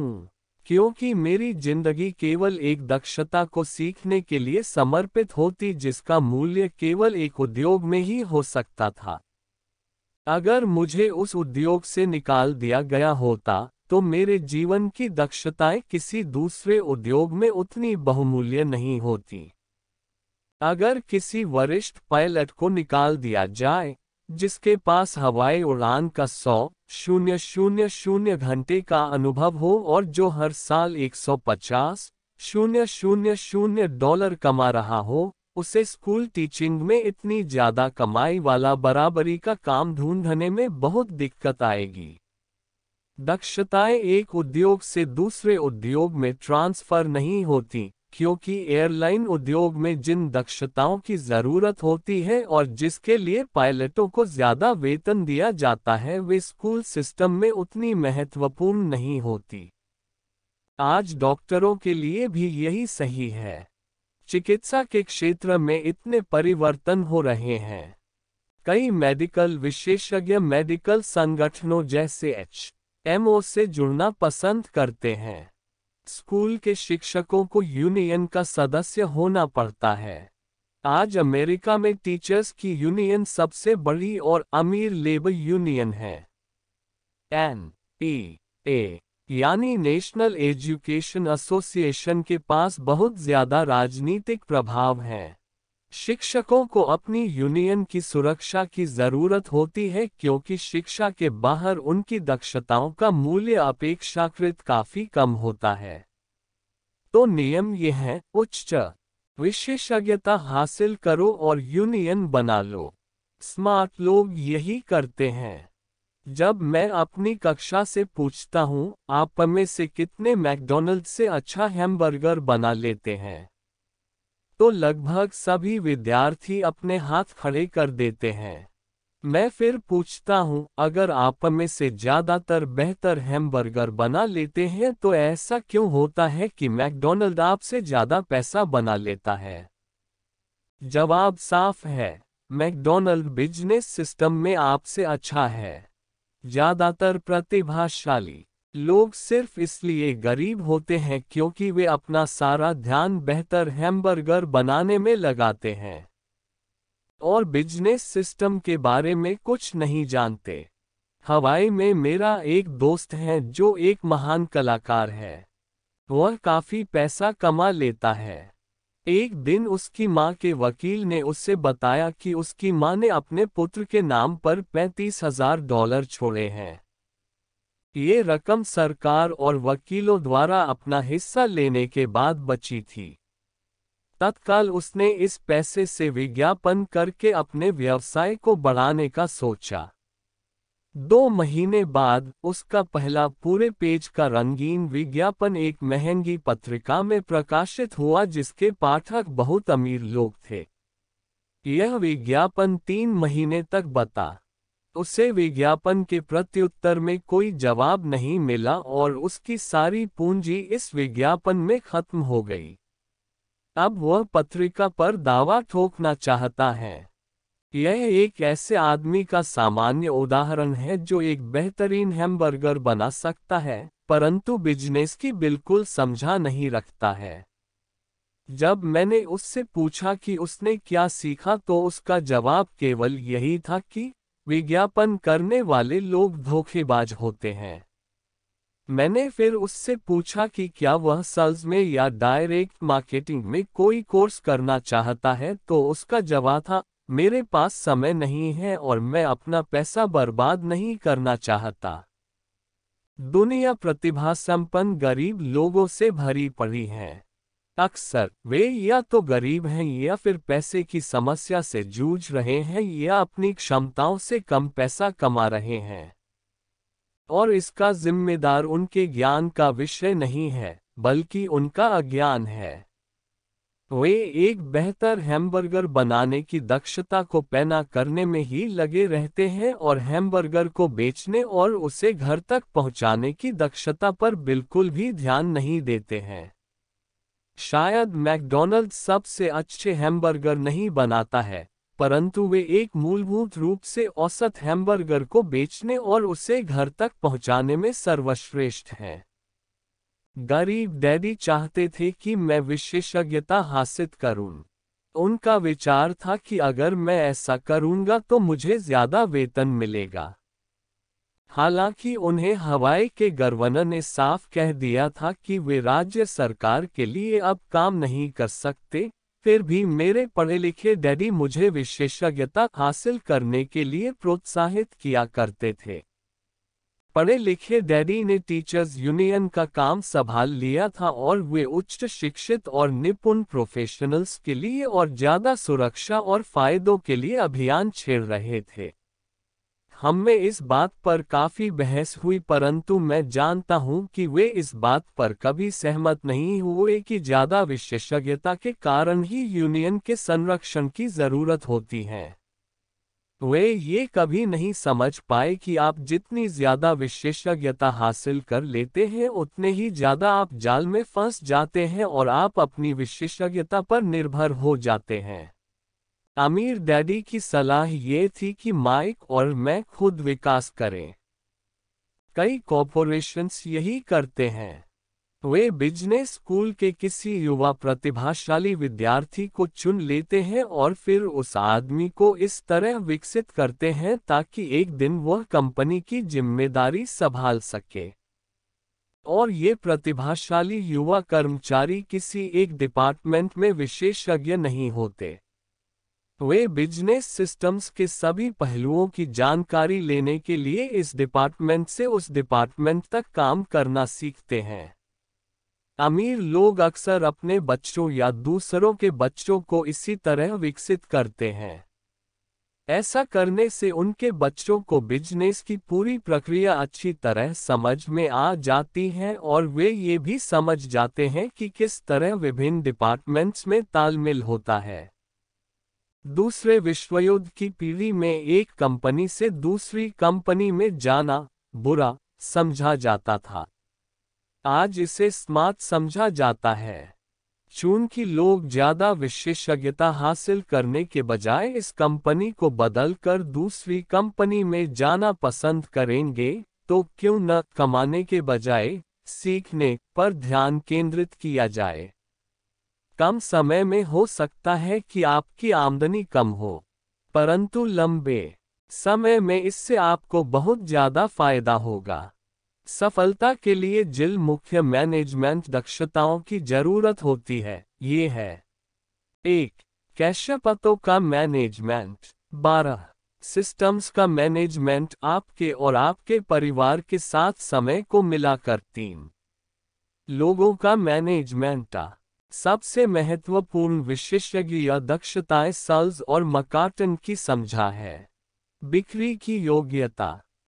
S1: क्योंकि मेरी जिंदगी केवल एक दक्षता को सीखने के लिए समर्पित होती जिसका मूल्य केवल एक उद्योग में ही हो सकता था अगर मुझे उस उद्योग से निकाल दिया गया होता तो मेरे जीवन की दक्षताएं किसी दूसरे उद्योग में उतनी बहुमूल्य नहीं होती अगर किसी वरिष्ठ पायलट को निकाल दिया जाए जिसके पास हवाई उड़ान का सौ शून्य शून्य शून्य घंटे का अनुभव हो और जो हर साल एक सौ पचास शून्य शून्य शून्य डॉलर कमा रहा हो उसे स्कूल टीचिंग में इतनी ज्यादा कमाई वाला बराबरी का काम ढूंढने में बहुत दिक्कत आएगी दक्षताएं एक उद्योग से दूसरे उद्योग में ट्रांसफर नहीं होती क्योंकि एयरलाइन उद्योग में जिन दक्षताओं की जरूरत होती है और जिसके लिए पायलटों को ज्यादा वेतन दिया जाता है वे स्कूल सिस्टम में उतनी महत्वपूर्ण नहीं होती आज डॉक्टरों के लिए भी यही सही है चिकित्सा के क्षेत्र में इतने परिवर्तन हो रहे हैं कई मेडिकल विशेषज्ञ मेडिकल संगठनों जैसे एच एमओ से जुड़ना पसंद करते हैं स्कूल के शिक्षकों को यूनियन का सदस्य होना पड़ता है आज अमेरिका में टीचर्स की यूनियन सबसे बड़ी और अमीर लेबर यूनियन है एन पी ए यानी नेशनल एजुकेशन एसोसिएशन के पास बहुत ज्यादा राजनीतिक प्रभाव हैं शिक्षकों को अपनी यूनियन की सुरक्षा की जरूरत होती है क्योंकि शिक्षा के बाहर उनकी दक्षताओं का मूल्य अपेक्षाकृत काफी कम होता है तो नियम ये है उच्च विशेषज्ञता हासिल करो और यूनियन बना लो स्मार्ट लोग यही करते हैं जब मैं अपनी कक्षा से पूछता हूँ आप में से कितने मैकडोनल्ड से अच्छा हैमबर्गर बना लेते हैं तो लगभग सभी विद्यार्थी अपने हाथ खड़े कर देते हैं मैं फिर पूछता हूँ अगर आप में से ज्यादातर बेहतर हैमबर्गर बना लेते हैं तो ऐसा क्यों होता है कि मैकडोनल्ड आपसे ज्यादा पैसा बना लेता है जवाब साफ है मैकडोनल्ड बिजनेस सिस्टम में आपसे अच्छा है ज्यादातर प्रतिभाशाली लोग सिर्फ इसलिए गरीब होते हैं क्योंकि वे अपना सारा ध्यान बेहतर हैमबर्गर बनाने में लगाते हैं और बिजनेस सिस्टम के बारे में कुछ नहीं जानते हवाई में मेरा एक दोस्त है जो एक महान कलाकार है वह काफी पैसा कमा लेता है एक दिन उसकी माँ के वकील ने उससे बताया कि उसकी माँ ने अपने पुत्र के नाम पर पैंतीस हजार डॉलर छोड़े हैं ये रकम सरकार और वकीलों द्वारा अपना हिस्सा लेने के बाद बची थी तत्काल उसने इस पैसे से विज्ञापन करके अपने व्यवसाय को बढ़ाने का सोचा दो महीने बाद उसका पहला पूरे पेज का रंगीन विज्ञापन एक महंगी पत्रिका में प्रकाशित हुआ जिसके पाठक बहुत अमीर लोग थे यह विज्ञापन तीन महीने तक बता उसे विज्ञापन के प्रत्युत्तर में कोई जवाब नहीं मिला और उसकी सारी पूंजी इस विज्ञापन में खत्म हो गई अब वह पत्रिका पर दावा ठोकना चाहता है यह एक ऐसे आदमी का सामान्य उदाहरण है जो एक बेहतरीन हैमबर्गर बना सकता है परंतु बिजनेस की बिल्कुल समझा नहीं रखता है जब मैंने उससे पूछा कि उसने क्या सीखा तो उसका जवाब केवल यही था कि विज्ञापन करने वाले लोग धोखेबाज होते हैं मैंने फिर उससे पूछा कि क्या वह सेल्स में या डायरेक्ट मार्केटिंग में कोई कोर्स करना चाहता है तो उसका जवाब था मेरे पास समय नहीं है और मैं अपना पैसा बर्बाद नहीं करना चाहता दुनिया प्रतिभा संपन्न गरीब लोगों से भरी पड़ी है अक्सर वे या तो गरीब हैं या फिर पैसे की समस्या से जूझ रहे हैं या अपनी क्षमताओं से कम पैसा कमा रहे हैं और इसका जिम्मेदार उनके ज्ञान का विषय नहीं है बल्कि उनका अज्ञान है वे एक बेहतर हैमबर्गर बनाने की दक्षता को पैना करने में ही लगे रहते हैं और हैमबर्गर को बेचने और उसे घर तक पहुंचाने की दक्षता पर बिल्कुल भी ध्यान नहीं देते हैं शायद मैकडोनल्ड सबसे अच्छे हैमबर्गर नहीं बनाता है परंतु वे एक मूलभूत रूप से औसत हैमबर्गर को बेचने और उसे घर तक पहुंचाने में सर्वश्रेष्ठ हैं गरीब डैडी चाहते थे कि मैं विशेषज्ञता हासिल करूं। उनका विचार था कि अगर मैं ऐसा करूंगा तो मुझे ज्यादा वेतन मिलेगा हालांकि उन्हें हवाई के गर्वनर ने साफ कह दिया था कि वे राज्य सरकार के लिए अब काम नहीं कर सकते फिर भी मेरे पढ़े लिखे डैडी मुझे विशेषज्ञता हासिल करने के लिए प्रोत्साहित किया करते थे पढ़े लिखे डैडी ने टीचर्स यूनियन का काम संभाल लिया था और वे उच्च शिक्षित और निपुण प्रोफेशनल्स के लिए और ज्यादा सुरक्षा और फायदों के लिए अभियान छेड़ रहे थे हम में इस बात पर काफी बहस हुई परंतु मैं जानता हूं कि वे इस बात पर कभी सहमत नहीं हुए कि ज्यादा विशेषज्ञता के कारण ही यूनियन के संरक्षण की जरूरत होती है वे ये कभी नहीं समझ पाए कि आप जितनी ज्यादा विशेषज्ञता हासिल कर लेते हैं उतने ही ज्यादा आप जाल में फंस जाते हैं और आप अपनी विशेषज्ञता पर निर्भर हो जाते हैं आमिर डैडी की सलाह ये थी कि माइक और मैं खुद विकास करें कई कॉरपोरेशंस यही करते हैं वे बिजनेस स्कूल के किसी युवा प्रतिभाशाली विद्यार्थी को चुन लेते हैं और फिर उस आदमी को इस तरह विकसित करते हैं ताकि एक दिन वह कंपनी की जिम्मेदारी संभाल सके और ये प्रतिभाशाली युवा कर्मचारी किसी एक डिपार्टमेंट में विशेषज्ञ नहीं होते वे बिजनेस सिस्टम्स के सभी पहलुओं की जानकारी लेने के लिए इस डिपार्टमेंट से उस डिपार्टमेंट तक काम करना सीखते हैं अमीर लोग अक्सर अपने बच्चों या दूसरों के बच्चों को इसी तरह विकसित करते हैं ऐसा करने से उनके बच्चों को बिजनेस की पूरी प्रक्रिया अच्छी तरह समझ में आ जाती है और वे ये भी समझ जाते हैं कि किस तरह विभिन्न डिपार्टमेंट्स में तालमेल होता है दूसरे विश्वयुद्ध की पीढ़ी में एक कंपनी से दूसरी कंपनी में जाना बुरा समझा जाता था आज इसे स्मार्ट समझा जाता है चूंकि लोग ज्यादा विशेषज्ञता हासिल करने के बजाय इस कंपनी को बदलकर दूसरी कंपनी में जाना पसंद करेंगे तो क्यों न कमाने के बजाय सीखने पर ध्यान केंद्रित किया जाए कम समय में हो सकता है कि आपकी आमदनी कम हो परंतु लंबे समय में इससे आपको बहुत ज़्यादा फायदा होगा सफलता के लिए जिल मुख्य मैनेजमेंट दक्षताओं की जरूरत होती है ये है एक कैश्यपतों का मैनेजमेंट बारह सिस्टम्स का मैनेजमेंट आपके और आपके परिवार के साथ समय को मिलाकर तीन लोगों का मैनेजमेंट सबसे महत्वपूर्ण विशेषज्ञ या दक्षताएं सल्स और मकाटन की समझा है बिक्री की योग्यता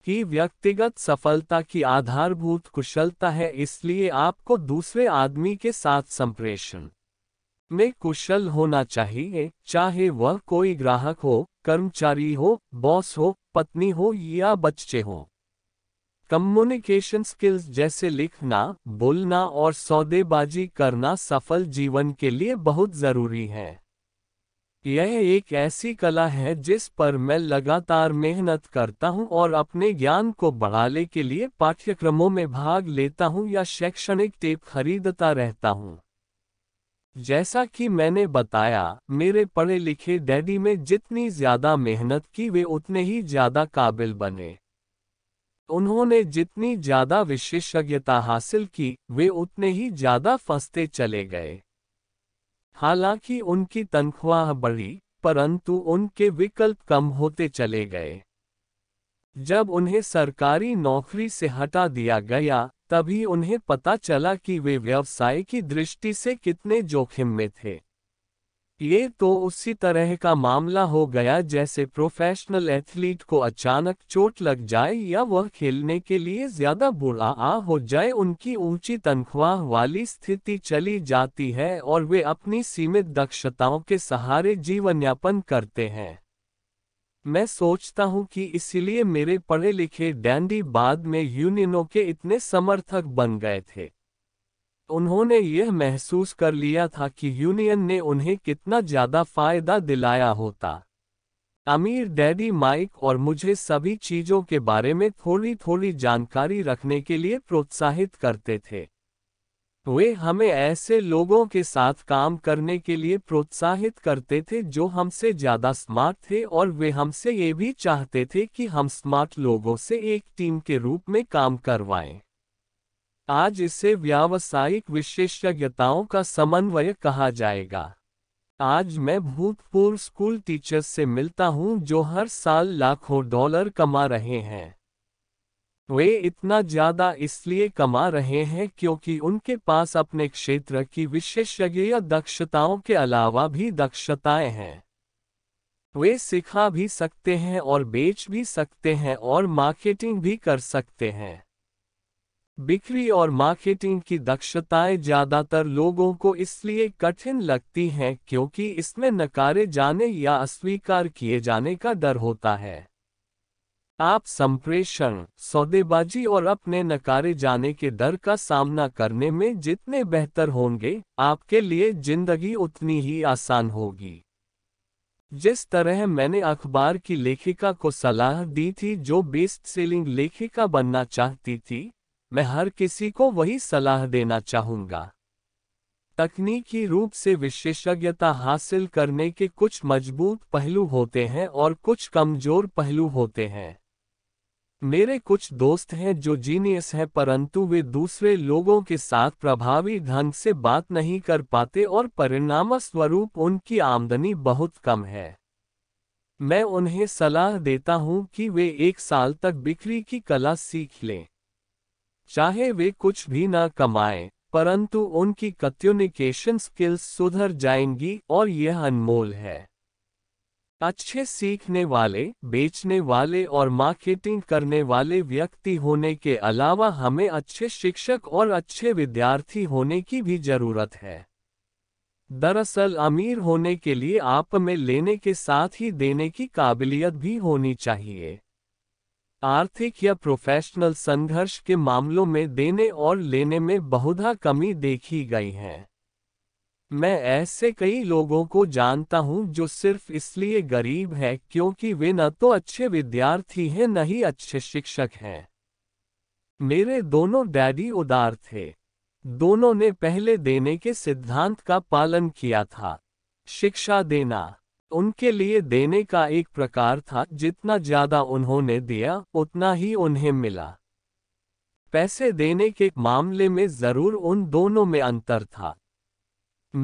S1: की व्यक्तिगत सफलता की आधारभूत कुशलता है इसलिए आपको दूसरे आदमी के साथ संप्रेषण में कुशल होना चाहिए चाहे वह कोई ग्राहक हो कर्मचारी हो बॉस हो पत्नी हो या बच्चे हों कम्युनिकेशन स्किल्स जैसे लिखना बोलना और सौदेबाजी करना सफल जीवन के लिए बहुत ज़रूरी है यह एक ऐसी कला है जिस पर मैं लगातार मेहनत करता हूं और अपने ज्ञान को बढ़ाने के लिए पाठ्यक्रमों में भाग लेता हूं या शैक्षणिक टेप खरीदता रहता हूं। जैसा कि मैंने बताया मेरे पढ़े लिखे डैडी में जितनी ज्यादा मेहनत की वे उतने ही ज्यादा काबिल बने उन्होंने जितनी ज्यादा विशेषज्ञता हासिल की वे उतने ही ज्यादा फंसते चले गए हालांकि उनकी तनख्वाह बढ़ी परंतु उनके विकल्प कम होते चले गए जब उन्हें सरकारी नौकरी से हटा दिया गया तभी उन्हें पता चला कि वे व्यवसाय की दृष्टि से कितने जोखिम में थे ये तो उसी तरह का मामला हो गया जैसे प्रोफेशनल एथलीट को अचानक चोट लग जाए या वह खेलने के लिए ज्यादा बुरा आ हो जाए उनकी ऊंची तनख्वाह वाली स्थिति चली जाती है और वे अपनी सीमित दक्षताओं के सहारे जीवन यापन करते हैं मैं सोचता हूं कि इसलिए मेरे पढ़े लिखे डैंडी बाद में यूनियनों के इतने समर्थक बन गए थे उन्होंने यह महसूस कर लिया था कि यूनियन ने उन्हें कितना ज्यादा फायदा दिलाया होता अमीर डैडी माइक और मुझे सभी चीजों के बारे में थोड़ी थोड़ी जानकारी रखने के लिए प्रोत्साहित करते थे वे हमें ऐसे लोगों के साथ काम करने के लिए प्रोत्साहित करते थे जो हमसे ज्यादा स्मार्ट थे और वे हमसे ये भी चाहते थे कि हम स्मार्ट लोगों से एक टीम के रूप में काम करवाएं आज इसे व्यावसायिक विशेषज्ञताओं का समन्वय कहा जाएगा आज मैं भूतपूर्व स्कूल टीचर्स से मिलता हूं जो हर साल लाखों डॉलर कमा रहे हैं वे इतना ज्यादा इसलिए कमा रहे हैं क्योंकि उनके पास अपने क्षेत्र की विशेषज्ञ दक्षताओं के अलावा भी दक्षताएं हैं वे सिखा भी सकते हैं और बेच भी सकते हैं और मार्केटिंग भी कर सकते हैं बिक्री और मार्केटिंग की दक्षताएं ज्यादातर लोगों को इसलिए कठिन लगती हैं क्योंकि इसमें नकारे जाने या अस्वीकार किए जाने का डर होता है आप संप्रेषण सौदेबाजी और अपने नकारे जाने के डर का सामना करने में जितने बेहतर होंगे आपके लिए जिंदगी उतनी ही आसान होगी जिस तरह मैंने अखबार की लेखिका को सलाह दी थी जो बेस्ट सेलिंग लेखिका बनना चाहती थी मैं हर किसी को वही सलाह देना चाहूंगा तकनीकी रूप से विशेषज्ञता हासिल करने के कुछ मजबूत पहलू होते हैं और कुछ कमजोर पहलू होते हैं मेरे कुछ दोस्त हैं जो जीनियस हैं परंतु वे दूसरे लोगों के साथ प्रभावी ढंग से बात नहीं कर पाते और परिणाम स्वरूप उनकी आमदनी बहुत कम है मैं उन्हें सलाह देता हूं कि वे एक साल तक बिक्री की कला सीख लें चाहे वे कुछ भी ना कमाएं, परंतु उनकी कम्युनिकेशन स्किल्स सुधर जाएंगी और यह अनमोल है अच्छे सीखने वाले बेचने वाले और मार्केटिंग करने वाले व्यक्ति होने के अलावा हमें अच्छे शिक्षक और अच्छे विद्यार्थी होने की भी जरूरत है दरअसल अमीर होने के लिए आप में लेने के साथ ही देने की काबिलियत भी होनी चाहिए आर्थिक या प्रोफेशनल संघर्ष के मामलों में देने और लेने में बहुधा कमी देखी गई है मैं ऐसे कई लोगों को जानता हूं जो सिर्फ इसलिए गरीब है क्योंकि वे न तो अच्छे विद्यार्थी हैं न ही अच्छे शिक्षक हैं मेरे दोनों डैडी उदार थे दोनों ने पहले देने के सिद्धांत का पालन किया था शिक्षा देना उनके लिए देने का एक प्रकार था जितना ज्यादा उन्होंने दिया उतना ही उन्हें मिला पैसे देने के मामले में जरूर उन दोनों में अंतर था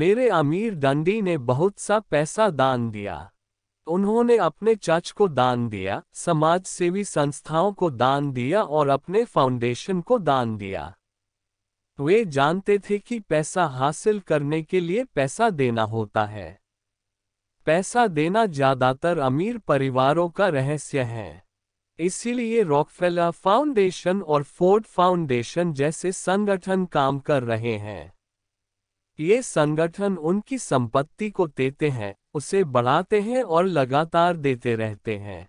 S1: मेरे अमीर डंडी ने बहुत सा पैसा दान दिया उन्होंने अपने चर्च को दान दिया समाज सेवी संस्थाओं को दान दिया और अपने फाउंडेशन को दान दिया वे जानते थे कि पैसा हासिल करने के लिए पैसा देना होता है पैसा देना ज्यादातर अमीर परिवारों का रहस्य है इसीलिए रॉकफेला फाउंडेशन और फोर्ड फाउंडेशन जैसे संगठन काम कर रहे हैं ये संगठन उनकी संपत्ति को देते हैं उसे बढ़ाते हैं और लगातार देते रहते हैं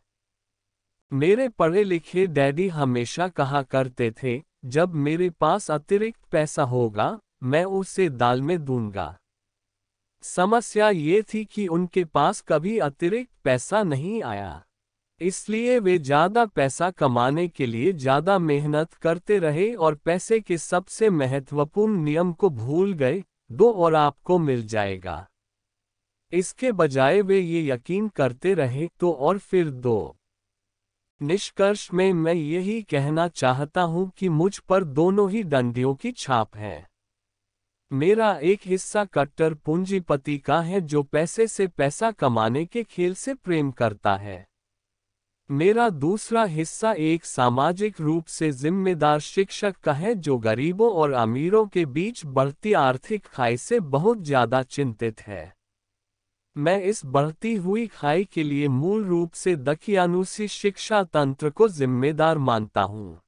S1: मेरे पढ़े लिखे डैडी हमेशा कहा करते थे जब मेरे पास अतिरिक्त पैसा होगा मैं उसे दाल में दूंगा समस्या ये थी कि उनके पास कभी अतिरिक्त पैसा नहीं आया इसलिए वे ज्यादा पैसा कमाने के लिए ज्यादा मेहनत करते रहे और पैसे के सबसे महत्वपूर्ण नियम को भूल गए दो और आपको मिल जाएगा इसके बजाय वे ये यकीन करते रहे तो और फिर दो निष्कर्ष में मैं यही कहना चाहता हूं कि मुझ पर दोनों ही डंडियों की छाप है मेरा एक हिस्सा कट्टर पूंजीपति का है जो पैसे से पैसा कमाने के खेल से प्रेम करता है मेरा दूसरा हिस्सा एक सामाजिक रूप से जिम्मेदार शिक्षक का है जो गरीबों और अमीरों के बीच बढ़ती आर्थिक खाई से बहुत ज्यादा चिंतित है मैं इस बढ़ती हुई खाई के लिए मूल रूप से दखियानुसी शिक्षा तंत्र को जिम्मेदार मानता हूँ